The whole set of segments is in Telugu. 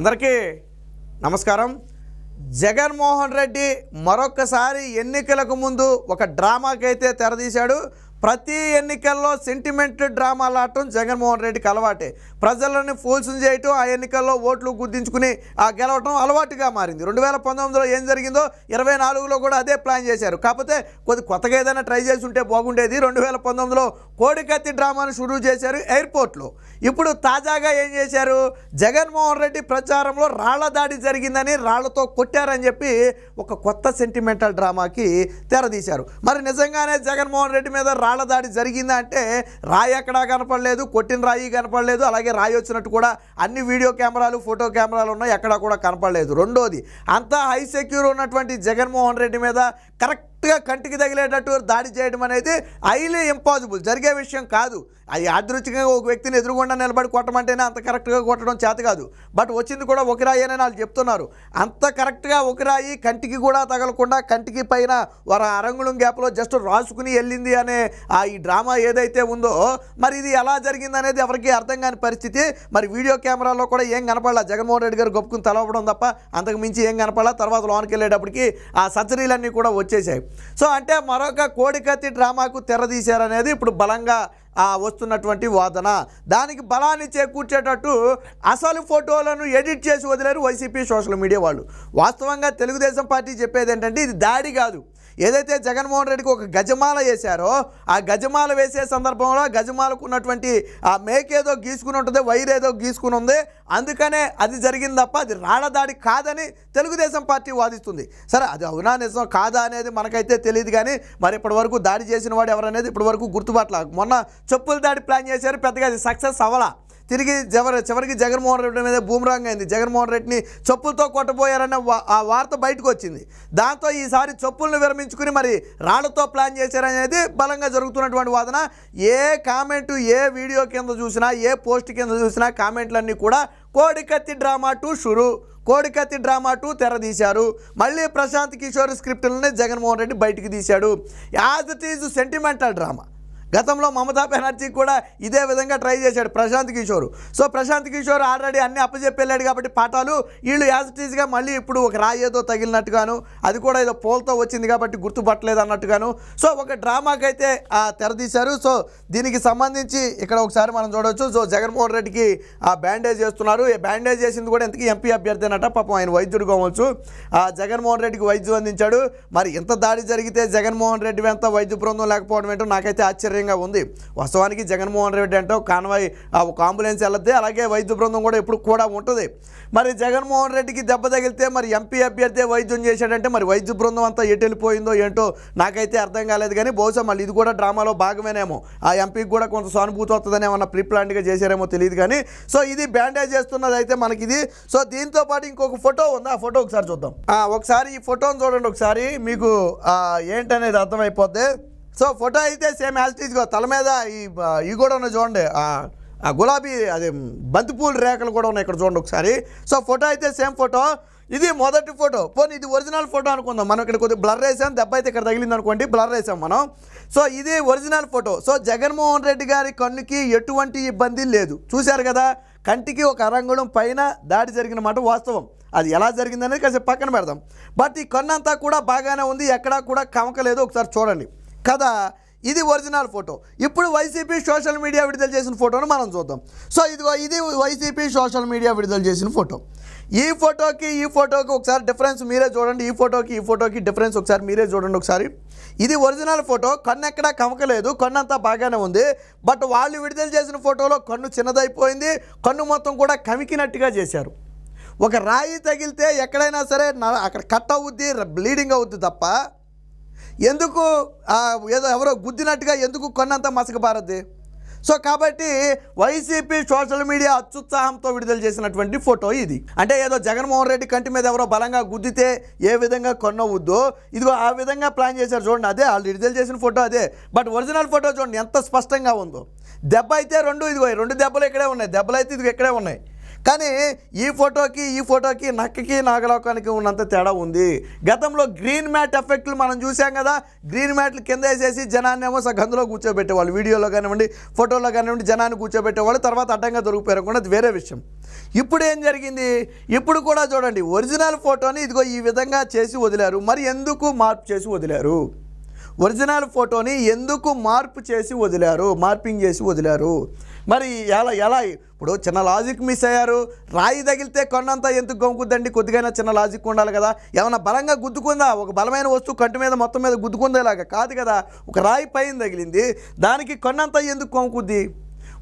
అందరికీ నమస్కారం జగన్మోహన్ రెడ్డి మరొకసారి ఎన్నికలకు ముందు ఒక డ్రామాకైతే తెరదీశాడు ప్రతి ఎన్నికల్లో సెంటిమెంట్ డ్రామాలు ఆడటం జగన్మోహన్ రెడ్డికి అలవాటే ప్రజలను ఫోల్స్ చేయటం ఆ ఎన్నికల్లో ఓట్లు గుర్తించుకుని ఆ గెలవటం అలవాటుగా మారింది రెండు వేల పంతొమ్మిదిలో ఏం జరిగిందో ఇరవై నాలుగులో కూడా అదే ప్లాన్ చేశారు కాకపోతే కొద్ది కొత్తగా ఏదైనా ట్రై చేసి ఉంటే బాగుండేది రెండు వేల పంతొమ్మిదిలో కోడికత్తి డ్రామాను షురు చేశారు ఎయిర్పోర్ట్లో ఇప్పుడు తాజాగా ఏం చేశారు జగన్మోహన్ రెడ్డి ప్రచారంలో రాళ్ల దాడి జరిగిందని రాళ్లతో కొట్టారని చెప్పి ఒక కొత్త సెంటిమెంటల్ డ్రామాకి తెరదీశారు మరి నిజంగానే జగన్మోహన్ రెడ్డి మీద రాళ్ల దాడి జరిగిందా అంటే రాయి ఎక్కడా కనపడలేదు కొట్టిన రాయి కనపడలేదు అలాగే రాయి వచ్చినట్టు కూడా అన్ని వీడియో కెమెరాలు ఫోటో కెమెరాలు ఉన్నాయి ఎక్కడా కూడా కనపడలేదు రెండోది అంతా హై సెక్యూర్ ఉన్నటువంటి జగన్మోహన్ రెడ్డి మీద కరెక్ట్ కరెక్ట్గా కంటికి తగిలేటట్టు దాడి చేయడం అనేది హైలీ ఇంపాసిబుల్ జరిగే విషయం కాదు అది ఆదృతికంగా ఒక వ్యక్తిని ఎదురుగుండా నిలబడి కొట్టమంటేనే అంత కరెక్ట్గా కొట్టడం చేత కాదు బట్ వచ్చింది కూడా ఒక రాయి అని వాళ్ళు చెప్తున్నారు అంత కరెక్ట్గా ఒక రాయి కంటికి కూడా తగలకుండా కంటికి పైన వారు అరంగుళం గ్యాప్లో జస్ట్ రాసుకుని వెళ్ళింది అనే ఆ ఈ డ్రామా ఏదైతే ఉందో మరి ఇది ఎలా జరిగిందనేది ఎవరికి అర్థం కాని పరిస్థితి మరి వీడియో కెమెరాలో కూడా ఏం కనపడలా జగన్మోహన్ రెడ్డి గారు గొప్పకుని తలవడం తప్ప అంతకు మించి ఏం కనపడలా తర్వాత లోనికి వెళ్ళేటప్పటికి ఆ సర్జరీలన్నీ కూడా వచ్చేసాయి సో అంటే మరొక కోడికత్తి డ్రామాకు తెరదీశారనేది ఇప్పుడు బలంగా వస్తున్నటువంటి వాదన దానికి బలాన్ని చేకూర్చేటట్టు అసలు ఫోటోలను ఎడిట్ చేసి వదిలేరు వైసీపీ సోషల్ మీడియా వాళ్ళు వాస్తవంగా తెలుగుదేశం పార్టీ చెప్పేది ఏంటంటే ఇది దాడి కాదు ఏదైతే జగన్మోహన్ రెడ్డికి ఒక గజమాల వేశారో ఆ గజమాల వేసే సందర్భంలో గజమాలకు ఉన్నటువంటి ఆ మేకేదో గీసుకుని ఉంటుంది వైర్ ఏదో గీసుకుని ఉంది అందుకనే అది జరిగింది తప్ప అది రాళ్ళదాడి కాదని తెలుగుదేశం పార్టీ వాదిస్తుంది సరే అది అవునా నిజం కాదా అనేది మనకైతే తెలియదు కానీ మరి ఇప్పటివరకు దాడి చేసిన వాడు ఎవరనేది ఇప్పటివరకు గుర్తుపట్ల మొన్న చెప్పుల దాడి ప్లాన్ చేశారు పెద్దగా అది సక్సెస్ అవ్వాలా తిరిగి జవర చివరికి జగన్మోహన్ రెడ్డి మీద భూమిరాంగ్ అయింది జగన్మోహన్ రెడ్డిని చెప్పులతో కొట్టబోయారన్న ఆ వార్త బయటకు వచ్చింది దాంతో ఈసారి చెప్పులను విరమించుకుని మరి రాళ్లతో ప్లాన్ చేశారనేది బలంగా జరుగుతున్నటువంటి వాదన ఏ కామెంటు ఏ వీడియో కింద చూసినా ఏ పోస్ట్ కింద చూసినా కామెంట్లన్నీ కూడా కోడికత్తి డ్రామా టూ షురు కోడికత్తి డ్రామా టూ తెరదీశారు మళ్ళీ ప్రశాంత్ కిషోర్ స్క్రిప్ట్లనే జగన్మోహన్ రెడ్డి బయటికి తీశాడు as it is sentimental drama గతంలో మమతా బెనర్జీ కూడా ఇదే విధంగా ట్రై చేశాడు ప్రశాంత్ కిషోర్ సో ప్రశాంత్ కిషోర్ ఆల్రెడీ అన్ని అప్పచెప్పి వెళ్ళాడు కాబట్టి పాఠాలు వీళ్ళు యాజ్ ఇట్ ఈజ్గా మళ్ళీ ఇప్పుడు ఒక రాయేదో తగిలినట్టుగాను అది కూడా ఏదో పోల్తో వచ్చింది కాబట్టి గుర్తుపట్టలేదు అన్నట్టుగాను సో ఒక డ్రామాకైతే తెరదీశారు సో దీనికి సంబంధించి ఇక్కడ ఒకసారి మనం చూడవచ్చు సో జగన్మోహన్ రెడ్డికి ఆ బ్యాండేజ్ చేస్తున్నారు ఈ బ్యాండేజ్ చేసింది కూడా ఇంతకీ ఎంపీ అభ్యర్థి అనట పాపం ఆయన వైద్యుడు కావచ్చు ఆ జగన్మోహన్ రెడ్డికి వైద్యం అందించాడు మరి ఇంత దాడి జరిగితే జగన్మోహన్ రెడ్డి వెంత వైద్య బృందం లేకపోవడం ఏంటో నాకైతే ఆశ్చర్యం ఆశ్చర్యంగా ఉంది వాస్తవానికి జగన్మోహన్ రెడ్డి అంటే కాన్వాయ్ ఒక అంబులెన్స్ వెళ్తే అలాగే వైద్య బృందం కూడా ఎప్పుడు కూడా ఉంటుంది మరి జగన్మోహన్ రెడ్డికి దెబ్బ తగిలితే మరి ఎంపీ అభ్యర్థి వైద్యం చేశాడంటే మరి వైద్య బృందం అంతా ఎటు వెళ్ళిపోయిందో ఏంటో నాకైతే అర్థం కాలేదు కానీ బహుశా మళ్ళీ ఇది కూడా డ్రామాలో భాగమేనేమో ఆ ఎంపీకి కూడా కొంత సానుభూతి వస్తుందని ఏమన్నా ప్లాంట్గా చేశారేమో తెలియదు కానీ సో ఇది బ్యాండేజ్ చేస్తున్నది అయితే మనకి ఇది సో దీంతో పాటు ఇంకొక ఫోటో ఉంది ఆ ఫోటో ఒకసారి చూద్దాం ఒకసారి ఈ ఫోటోని చూడండి ఒకసారి మీకు ఏంటనేది అర్థమైపోద్ది సో ఫోటో అయితే సేమ్ యాజిటీస్గా తల మీద ఈ ఇవి కూడా ఉన్నాయి చూడండి ఆ గులాబీ అది బంతిపూల రేఖలు కూడా ఉన్నాయి ఇక్కడ చూడండి ఒకసారి సో ఫోటో అయితే సేమ్ ఫోటో ఇది మొదటి ఫోటో పోనీ ఇది ఒరిజినల్ ఫోటో అనుకుందాం మనం ఇక్కడ కొద్దిగా బ్లర్ వేసాం దెబ్బ అయితే ఇక్కడ తగిలింది అనుకోండి బ్లర్ వేసాం మనం సో ఇది original photo so Jaganmohan Reddy గారి కన్నుకి ఎటువంటి ఇబ్బంది లేదు చూశారు కదా కంటికి ఒక అరంగుళం పైన దాడి జరిగిన మాట వాస్తవం అది ఎలా జరిగిందనేది కాసేపు పక్కన పెడదాం బట్ ఈ కన్ను కూడా బాగానే ఉంది ఎక్కడా కూడా కమకలేదు ఒకసారి చూడండి కదా ఇది ఒరిజినల్ ఫోటో ఇప్పుడు వైసీపీ సోషల్ మీడియా విడుదల చేసిన ఫోటోను మనం చూద్దాం సో ఇదిగో ఇది వైసీపీ సోషల్ మీడియా విడుదల చేసిన ఫోటో ఈ ఫోటోకి ఈ ఫోటోకి ఒకసారి డిఫరెన్స్ మీరే చూడండి ఈ ఫోటోకి ఈ ఫోటోకి డిఫరెన్స్ ఒకసారి మీరే చూడండి ఒకసారి ఇది ఒరిజినల్ ఫోటో కన్ను ఎక్కడా కమకలేదు అంతా బాగానే ఉంది బట్ వాళ్ళు విడుదల చేసిన ఫోటోలో కన్ను చిన్నదైపోయింది కన్ను మొత్తం కూడా కమికినట్టుగా చేశారు ఒక రాయి తగిలితే ఎక్కడైనా సరే అక్కడ కట్ అవుద్ది బ్లీడింగ్ అవుద్ది తప్ప ఎందుకు ఏదో ఎవరో గుద్దినట్టుగా ఎందుకు కొన్నంత మసకబారద్ది సో కాబట్టి వైసీపీ సోషల్ మీడియా అత్యుత్సాహంతో విడుదల చేసినటువంటి ఫోటో ఇది అంటే ఏదో జగన్మోహన్ రెడ్డి కంటి మీద ఎవరో బలంగా గుద్దితే ఏ విధంగా కొనవుద్దో ఇదిగో ఆ విధంగా ప్లాన్ చేశారు చూడండి అదే వాళ్ళు విడుదల చేసిన ఫోటో అదే బట్ ఒరిజినల్ ఫోటో చూడండి ఎంత స్పష్టంగా ఉందో దెబ్బ అయితే రెండు ఇదిగో రెండు దెబ్బలు ఇక్కడే ఉన్నాయి దెబ్బలు అయితే ఇది ఇక్కడే ఉన్నాయి కానీ ఈ ఫోటోకి ఈ ఫోటోకి నక్కకి నాగలోకానికి ఉన్నంత తేడా ఉంది గతంలో గ్రీన్ మ్యాట్ ఎఫెక్ట్లు మనం చూసాం కదా గ్రీన్ మ్యాట్లు కింద వేసేసి జనాన్ని ఏమో గందులో కూర్చోబెట్టేవాళ్ళు వీడియోలో కానివ్వండి ఫోటోలో కానివ్వండి జనాన్ని కూర్చోబెట్టేవాళ్ళు తర్వాత అడ్డంగా దొరికిపోయారు కూడా వేరే విషయం ఇప్పుడు ఏం జరిగింది ఇప్పుడు కూడా చూడండి ఒరిజినల్ ఫోటోని ఇదిగో ఈ విధంగా చేసి వదిలారు మరి ఎందుకు మార్పు చేసి వదిలారు ఒరిజినల్ ఫోటోని ఎందుకు మార్పు చేసి వదిలారు మార్పింగ్ చేసి వదిలారు మరి ఎలా ఎలా ఇప్పుడు చిన్న లాజిక్ మిస్ అయ్యారు రాయి తగిలితే కొండంతా ఎందుకు గొంకుద్దండి కొద్దిగైనా చిన్న లాజిక్ ఉండాలి కదా ఏమైనా బలంగా గుద్దుకుందా ఒక బలమైన వస్తువు కంటి మీద మొత్తం మీద గుద్దుకుందేలాగా కాదు కదా ఒక రాయి పైన తగిలింది దానికి కొండంతా ఎందుకు గొంకుద్ది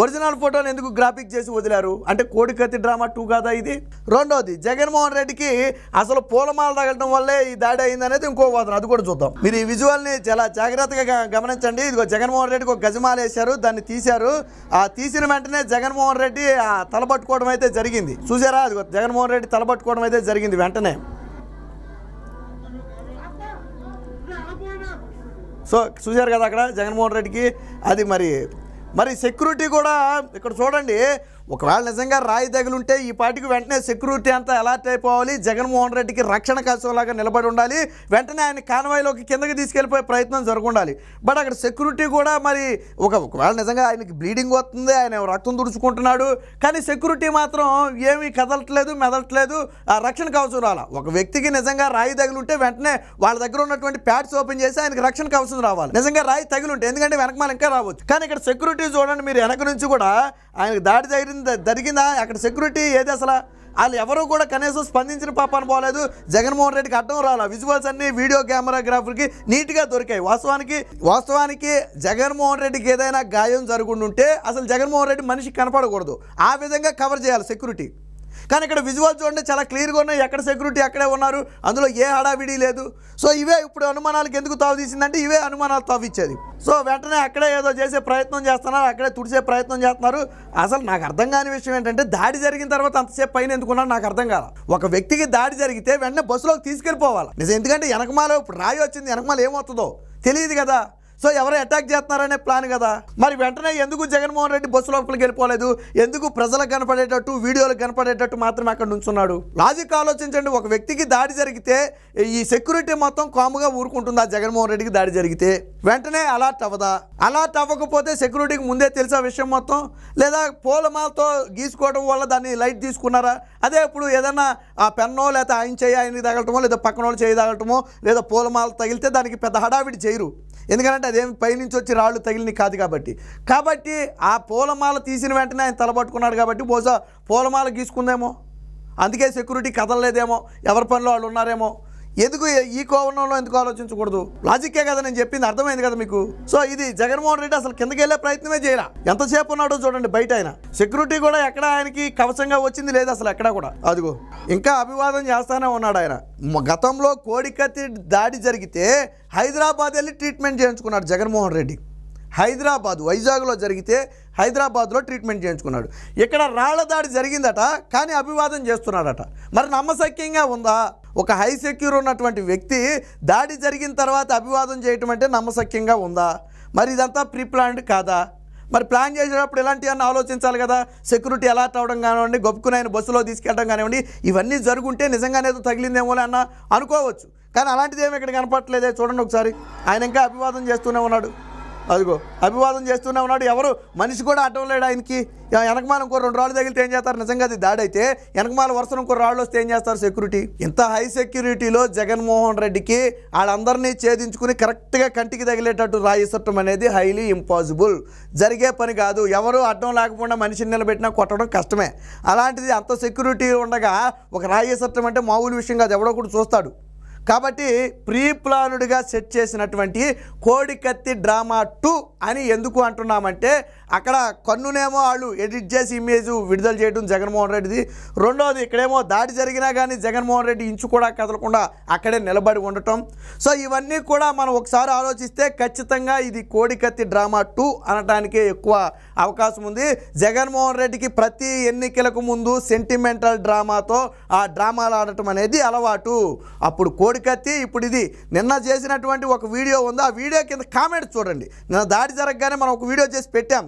ఒరిజినల్ ఫోటోని ఎందుకు గ్రాఫిక్ చేసి వదిలారు అంటే కోడికత్తి డ్రామా టూ కాదా ఇది రెండోది జగన్మోహన్ రెడ్డికి అసలు పూలమాల తగలడం వల్లే ఈ దాడి అయింది అనేది ఇంకో వాదన అది కూడా చూద్దాం మీరు ఈ విజువల్ని చాలా జాగ్రత్తగా గమనించండి ఇదిగో జగన్మోహన్ రెడ్డికి ఒక గజమాల వేశారు దాన్ని తీశారు ఆ తీసిన వెంటనే జగన్మోహన్ రెడ్డి ఆ తలబట్టుకోవడం అయితే జరిగింది చూసారా అదిగో జగన్మోహన్ రెడ్డి తలబట్టుకోవడం అయితే జరిగింది వెంటనే సో చూశారు కదా అక్కడ జగన్మోహన్ రెడ్డికి అది మరి మరి సెక్యూరిటీ కూడా ఇక్కడ చూడండి ఒకవేళ నిజంగా రాయి తగులుంటే ఈ పార్టీకి వెంటనే సెక్యూరిటీ అంతా అలర్ట్ అయిపోవాలి జగన్మోహన్ రెడ్డికి రక్షణ కసవలాగా నిలబడి ఉండాలి వెంటనే ఆయన కాన్వాయ్లోకి కిందకి తీసుకెళ్ళిపోయే ప్రయత్నం జరగొండాలి బట్ అక్కడ సెక్యూరిటీ కూడా మరి ఒక ఒకవేళ నిజంగా ఆయనకి బ్లీడింగ్ వస్తుంది ఆయన రక్తం తుడుచుకుంటున్నాడు కానీ సెక్యూరిటీ మాత్రం ఏమీ కదలట్లేదు మెదలట్లేదు ఆ రక్షణ కవచం రాలా ఒక వ్యక్తికి నిజంగా రాయి తగులుంటే వెంటనే వాళ్ళ దగ్గర ఉన్నటువంటి ప్యాడ్స్ ఓపెన్ చేసి ఆయనకి రక్షణ కవచం రావాలి నిజంగా రాయి తగులుంటే ఎందుకంటే వెనకమాల ఇంకా రావచ్చు కానీ ఇక్కడ సెక్యూరిటీ చూడండి మీరు వెనక నుంచి కూడా ఆయనకు దాడి తగిలింది ఏదైనా జరిగిందా అక్కడ సెక్యూరిటీ ఏది అసలు వాళ్ళు ఎవరు కూడా కనీసం స్పందించిన పాప అనుకోలేదు జగన్మోహన్ రెడ్డికి అర్థం రాలా విజువల్స్ అన్ని వీడియో కెమెరాగ్రాఫర్కి నీట్గా దొరికాయి వాస్తవానికి వాస్తవానికి జగన్మోహన్ రెడ్డికి ఏదైనా గాయం జరుగుంటుంటే అసలు జగన్మోహన్ రెడ్డి మనిషికి కనపడకూడదు ఆ విధంగా కవర్ చేయాలి సెక్యూరిటీ కానీ ఇక్కడ విజువల్ చూడండి చాలా క్లియర్గా ఉన్నాయి ఎక్కడ సెక్యూరిటీ అక్కడే ఉన్నారు అందులో ఏ హడావిడి లేదు సో ఇవే ఇప్పుడు అనుమానాలకు ఎందుకు తీసిందంటే ఇవే అనుమానాలు తావిచ్చేది సో వెంటనే అక్కడే ఏదో చేసే ప్రయత్నం చేస్తున్నారు అక్కడే తుడిచే ప్రయత్నం చేస్తున్నారు అసలు నాకు అర్థం కాని విషయం ఏంటంటే దాడి జరిగిన తర్వాత అంతసేపు పైన ఎందుకున్నాను నాకు అర్థం కాదు ఒక వ్యక్తికి దాడి జరిగితే వెంటనే బస్సులోకి తీసుకెళ్ళిపోవాలి నిజం ఎందుకంటే వెనకమాలో ఇప్పుడు రాయి వచ్చింది వెనకమాల ఏమవుతుందో తెలియదు కదా సో ఎవరు అటాక్ చేస్తున్నారనే ప్లాన్ కదా మరి వెంటనే ఎందుకు జగన్మోహన్ రెడ్డి బస్సు లోపలికి వెళ్ళిపోలేదు ఎందుకు ప్రజలకు కనపడేటట్టు వీడియోలకు కనపడేటట్టు మాత్రమే అక్కడ ఉన్నాడు లాజిక్ ఆలోచించండి ఒక వ్యక్తికి దాడి జరిగితే ఈ సెక్యూరిటీ మొత్తం కాముగా ఊరుకుంటుందా జగన్మోహన్ రెడ్డికి దాడి జరిగితే వెంటనే అలర్ట్ అవ్వదా అలర్ట్ అవ్వకపోతే సెక్యూరిటీకి ముందే తెలిసా విషయం మొత్తం లేదా పూలమాలతో గీసుకోవడం వల్ల దాన్ని లైట్ తీసుకున్నారా అదే ఇప్పుడు ఏదైనా ఆ పెన్నో లేదా ఆయన చేయి ఆయన తగలటమో లేదా పక్కన వాళ్ళు చేయి తగలటమో లేదా పూలమాల తగిలితే దానికి పెద్ద హడావిడి చేయరు ఎందుకంటే అదేం పైనుంచి వచ్చి రాళ్ళు తగిలిని కాదు కాబట్టి కాబట్టి ఆ పూలమాల తీసిన వెంటనే ఆయన తలబట్టుకున్నాడు కాబట్టి బహుశా పూలమాల గీసుకుందేమో అందుకే సెక్యూరిటీ కదలలేదేమో ఎవరి పనిలో వాళ్ళు ఉన్నారేమో ఎందుకు ఈ కోవనంలో ఎందుకు ఆలోచించకూడదు లాజిక్కే కదా నేను చెప్పింది అర్థమైంది కదా మీకు సో ఇది జగన్మోహన్ రెడ్డి అసలు కిందకి వెళ్లే ప్రయత్నమే చేయరా ఎంతసేపు ఉన్నాడో చూడండి బయట ఆయన సెక్యూరిటీ కూడా ఎక్కడ ఆయనకి కవచంగా వచ్చింది లేదు అసలు ఎక్కడ కూడా అదిగో ఇంకా అభివాదం చేస్తానే ఉన్నాడు ఆయన గతంలో కోడికత్తి దాడి జరిగితే హైదరాబాద్ వెళ్ళి ట్రీట్మెంట్ చేయించుకున్నాడు జగన్మోహన్ రెడ్డి హైదరాబాద్ వైజాగ్లో జరిగితే హైదరాబాద్లో ట్రీట్మెంట్ చేయించుకున్నాడు ఇక్కడ రాళ్ల దాడి జరిగిందట కానీ అభివాదం చేస్తున్నాడట మరి నమ్మశక్యంగా ఉందా ఒక హై సెక్యూర్ ఉన్నటువంటి వ్యక్తి దాడి జరిగిన తర్వాత అభివాదం చేయటం అంటే నమ్మశక్యంగా ఉందా మరి ఇదంతా ప్రీప్లాన్డ్ కాదా మరి ప్లాన్ చేసేటప్పుడు ఇలాంటివన్నీ ఆలోచించాలి కదా సెక్యూరిటీ అలర్ట్ అవడం కానివ్వండి గొప్పకునైన బస్సులో తీసుకెళ్ళడం కానివ్వండి ఇవన్నీ జరుగుంటే నిజంగానే తగిలిందేమో అన్న అనుకోవచ్చు కానీ అలాంటిది ఏమి ఇక్కడ కనపడలేదే చూడండి ఒకసారి ఆయన ఇంకా అభివాదం చేస్తూనే ఉన్నాడు అదిగో అభివాదం చేస్తూనే ఉన్నాడు ఎవరు మనిషి కూడా అడ్డం లేడు ఆయనకి వెనకమాలం ఇంకో రెండు రాళ్ళు తగిలితే ఏం చేస్తారు నిజంగా అది దాడైతే వెనకమాల వర్షం ఇంకో రాళ్ళు వస్తే ఏం చేస్తారు సెక్యూరిటీ ఇంత హై సెక్యూరిటీలో జగన్మోహన్ రెడ్డికి వాళ్ళందరినీ ఛేదించుకుని కరెక్ట్గా కంటికి తగిలేటట్టు రాయిసటం అనేది హైలీ ఇంపాసిబుల్ జరిగే పని కాదు ఎవరు అడ్డం లేకపోయినా మనిషిని నిలబెట్టినా కొట్టడం కష్టమే అలాంటిది అంత సెక్యూరిటీ ఉండగా ఒక రాయిసటం అంటే మామూలు విషయం కాదు ఎవడో కూడా చూస్తాడు కాబట్టి ప్రీ ప్లానుడ్గా సెట్ చేసినటువంటి కోడికత్తి డ్రామా టూ అని ఎందుకు అంటున్నామంటే అక్కడ కన్నునేమో వాళ్ళు ఎడిట్ చేసి ఇమేజ్ విడుదల చేయడం జగన్మోహన్ రెడ్డిది రెండోది ఇక్కడేమో దాడి జరిగినా కానీ జగన్మోహన్ రెడ్డి ఇంచు కూడా కదలకుండా అక్కడే నిలబడి ఉండటం సో ఇవన్నీ కూడా మనం ఒకసారి ఆలోచిస్తే ఖచ్చితంగా ఇది కోడికత్తి డ్రామా టూ అనటానికే ఎక్కువ అవకాశం ఉంది జగన్మోహన్ రెడ్డికి ప్రతి ఎన్నికలకు ముందు సెంటిమెంటల్ డ్రామాతో ఆ డ్రామాలు ఆడటం అనేది అలవాటు అప్పుడు కోడికత్తి ఇప్పుడు ఇది నిన్న చేసినటువంటి ఒక వీడియో ఉంది ఆ వీడియో కింద కామెంట్ చూడండి నిన్న దాడి జరగగానే మనం ఒక వీడియో చేసి పెట్టాం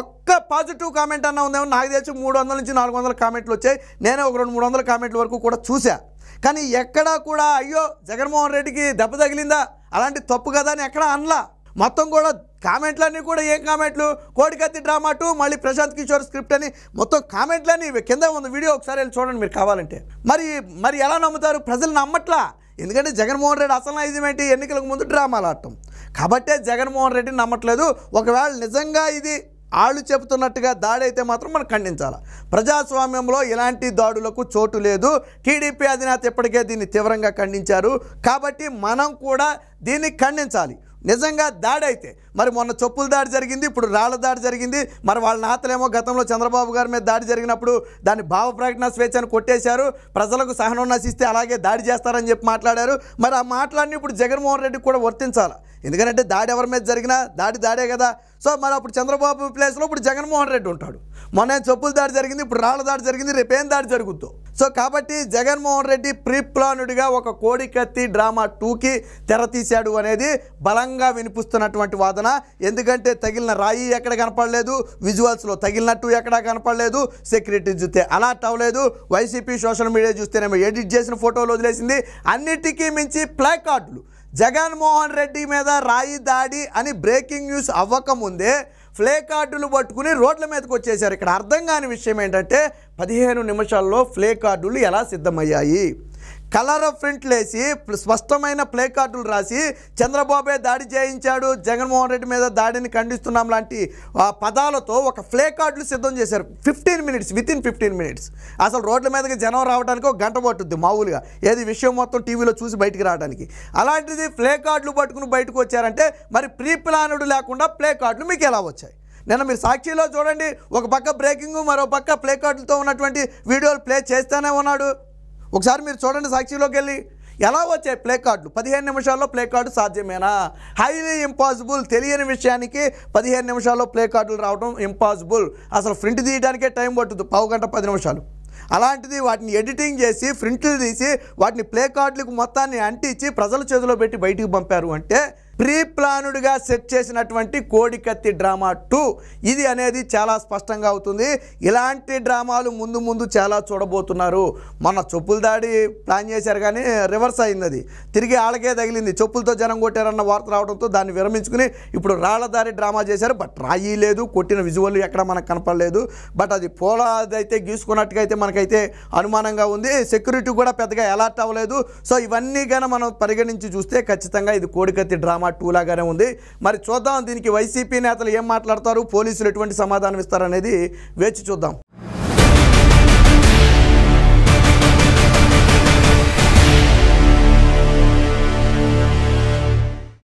ఒక్క పాజిటివ్ కామెంట్ అన్న ఉందేమో నాకు తెలిసి మూడు వందల నుంచి నాలుగు వందల కామెంట్లు వచ్చాయి నేనే ఒక రెండు మూడు వందల కామెంట్ల వరకు కూడా చూసా కానీ ఎక్కడా కూడా అయ్యో జగన్మోహన్ రెడ్డికి దెబ్బ తగిలిందా అలాంటి తప్పు కదా అని ఎక్కడా అనలా మొత్తం కూడా కామెంట్లన్నీ కూడా ఏం కామెంట్లు కోడికత్తి డ్రామా టూ మళ్ళీ ప్రశాంత్ కిషోర్ స్క్రిప్ట్ అని మొత్తం కామెంట్లన్నీ కింద ఉంది వీడియో ఒకసారి వెళ్ళి చూడండి మీరు కావాలంటే మరి మరి ఎలా నమ్ముతారు ప్రజలు నమ్మట్లా ఎందుకంటే జగన్మోహన్ రెడ్డి అసలు ఏంటి ఎన్నికలకు ముందు డ్రామాలు ఆడటం కాబట్టే జగన్మోహన్ రెడ్డిని నమ్మట్లేదు ఒకవేళ నిజంగా ఇది వాళ్ళు చెబుతున్నట్టుగా దాడి అయితే మాత్రం మనం ఖండించాలి ప్రజాస్వామ్యంలో ఎలాంటి దాడులకు చోటు లేదు టీడీపీ అధినేత ఇప్పటికే దీన్ని తీవ్రంగా ఖండించారు కాబట్టి మనం కూడా దీన్ని ఖండించాలి నిజంగా దాడి అయితే మరి మొన్న చొప్పుల దాడి జరిగింది ఇప్పుడు రాళ్ల దాడి జరిగింది మరి వాళ్ళ నాతలేమో గతంలో చంద్రబాబు గారి మీద దాడి జరిగినప్పుడు దాన్ని భావ ప్రకటన స్వేచ్ఛను కొట్టేశారు ప్రజలకు సహనం నశిస్తే అలాగే దాడి చేస్తారని చెప్పి మాట్లాడారు మరి ఆ మాటలన్నీ ఇప్పుడు జగన్మోహన్ రెడ్డికి కూడా వర్తించాలి ఎందుకంటే దాడి ఎవరి మీద జరిగినా దాడి దాడే కదా సో మరి అప్పుడు చంద్రబాబు ప్లేస్లో ఇప్పుడు జగన్మోహన్ రెడ్డి ఉంటాడు మొన్న చొప్పుల దాడి జరిగింది ఇప్పుడు రాళ్ల దాడి జరిగింది రేపేం దాడి జరుగుద్దో సో కాబట్టి జగన్మోహన్ రెడ్డి ప్రీప్లానుడిగా ఒక కోడికత్తి డ్రామా టూకి తెర తీశాడు అనేది బలంగా వినిపిస్తున్నటువంటి వాదన ఎందుకంటే తగిలిన రాయి ఎక్కడ కనపడలేదు విజువల్స్లో తగిలినట్టు ఎక్కడా కనపడలేదు సెక్యూరిటీ చూస్తే అలర్ట్ అవ్వలేదు వైసీపీ సోషల్ మీడియా చూస్తేనేమో ఎడిట్ చేసిన ఫోటోలు వదిలేసింది అన్నిటికీ మించి ప్లాకార్డులు జగన్మోహన్ రెడ్డి మీద రాయి దాడి అని బ్రేకింగ్ న్యూస్ అవ్వకముందే ఫ్లే కార్డులు పట్టుకుని రోడ్ల మీదకి వచ్చేసారు ఇక్కడ అర్థం కాని విషయం ఏంటంటే పదిహేను నిమిషాల్లో ఫ్లే కార్డులు ఎలా సిద్ధమయ్యాయి కలర్ ప్రింట్ లేచి స్పష్టమైన ప్లే కార్డులు రాసి చంద్రబాబే దాడి చేయించాడు జగన్మోహన్ రెడ్డి మీద దాడిని ఖండిస్తున్నాం లాంటి పదాలతో ఒక ప్లే కార్డులు సిద్ధం చేశారు fifteen minutes within fifteen minutes అసలు రోడ్ల మీదకి జనం రావడానికి ఒక గంట పట్టుద్ది మామూలుగా ఏది విషయం మొత్తం టీవీలో చూసి బయటికి రావడానికి అలాంటిది ప్లే కార్డులు పట్టుకుని బయటకు వచ్చారంటే మరి ప్రీ ప్లానుడు లేకుండా ప్లే కార్డులు మీకు ఎలా వచ్చాయి నిన్న మీరు సాక్షిలో చూడండి ఒక పక్క బ్రేకింగ్ మరో పక్క ప్లే కార్డులతో ఉన్నటువంటి వీడియోలు ప్లే చేస్తూనే ఉన్నాడు ఒకసారి మీరు చూడండి సాక్షిలోకి వెళ్ళి ఎలా వచ్చాయి ప్లే కార్డులు పదిహేను నిమిషాల్లో ప్లే కార్డు సాధ్యమేనా హైలీ ఇంపాసిబుల్ తెలియని విషయానికి పదిహేను నిమిషాల్లో ప్లే కార్డులు రావడం ఇంపాసిబుల్ అసలు ప్రింట్ తీయడానికే టైం పట్టుద్దు పావు గంట పది నిమిషాలు అలాంటిది వాటిని ఎడిటింగ్ చేసి ప్రింట్లు తీసి వాటిని ప్లే కార్డులకు మొత్తాన్ని అంటించి ప్రజల చేతిలో పెట్టి బయటికి పంపారు అంటే ప్రీ ప్లానుడ్గా సెట్ చేసినటువంటి కోడికత్తి డ్రామా టూ ఇది అనేది చాలా స్పష్టంగా అవుతుంది ఇలాంటి డ్రామాలు ముందు ముందు చాలా చూడబోతున్నారు మన చెప్పుల దాడి ప్లాన్ చేశారు కానీ రివర్స్ అయింది అది తిరిగి ఆళ్ళకే తగిలింది చెప్పులతో జనం కొట్టారన్న వార్త రావడంతో దాన్ని విరమించుకుని ఇప్పుడు రాళ్లదారి డ్రామా చేశారు బట్ రాయి లేదు కొట్టిన విజువల్ ఎక్కడ మనకు కనపడలేదు బట్ అది పోలాదైతే గీసుకున్నట్టుగా అయితే మనకైతే అనుమానంగా ఉంది సెక్యూరిటీ కూడా పెద్దగా అలర్ట్ అవ్వలేదు సో ఇవన్నీ కానీ మనం పరిగణించి చూస్తే ఖచ్చితంగా ఇది కోడికత్తి డ్రామా డ్రామా టూ లాగానే ఉంది మరి చూద్దాం దీనికి వైసీపీ నేతలు ఏం మాట్లాడతారు పోలీసులు ఎటువంటి సమాధానం ఇస్తారనేది వేచి చూద్దాం